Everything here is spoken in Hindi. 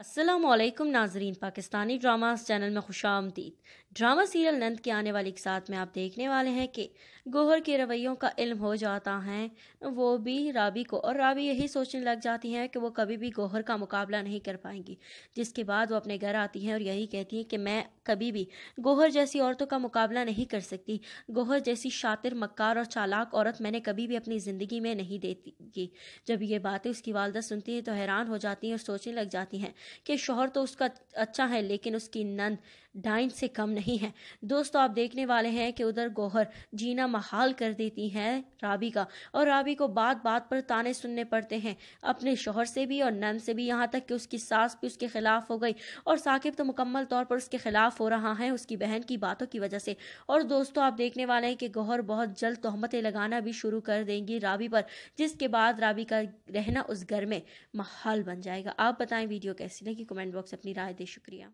असलम नाजरीन पाकिस्तानी ड्रामास चैनल में खुश आमदीद ड्रामा सीरियल नंद के आने वाले के साथ में आप देखने वाले हैं कि गोहर के रवैयों का इल्म हो जाता है वो भी राबी को और राबी यही सोचने लग जाती हैं कि वो कभी भी गोहर का मुकाबला नहीं कर पाएंगी जिसके बाद वो अपने घर आती हैं और यही कहती हैं कि मैं कभी भी गोहर जैसी औरतों का मुकाबला नहीं कर सकती गोहर जैसी शातिर मक्कार और चालाक औरत मैंने कभी भी अपनी ज़िंदगी में नहीं देती जब ये बातें उसकी वालदा सुनती हैं तो हैरान हो जाती हैं और सोचने लग जाती हैं कि शोहर तो उसका अच्छा है लेकिन उसकी नंद डाइन से कम नहीं है दोस्तों आप देखने वाले हैं कि उधर गोहर जीना महाल कर देती हैं राबी का और राबी को बात बात पर ताने सुनने पड़ते हैं अपने शोहर से भी और नंद से भी यहाँ तक कि उसकी सास भी उसके खिलाफ हो गई और साकिब तो मुकम्मल तौर पर उसके खिलाफ साफ हो रहा है उसकी बहन की बातों की वजह से और दोस्तों आप देखने वाले हैं कि गौहर बहुत जल्द तोहमतें लगाना भी शुरू कर देंगी राबी पर जिसके बाद राबी का रहना उस घर में माहौल बन जाएगा आप बताएं वीडियो कैसी लगी कमेंट बॉक्स अपनी राय दे शुक्रिया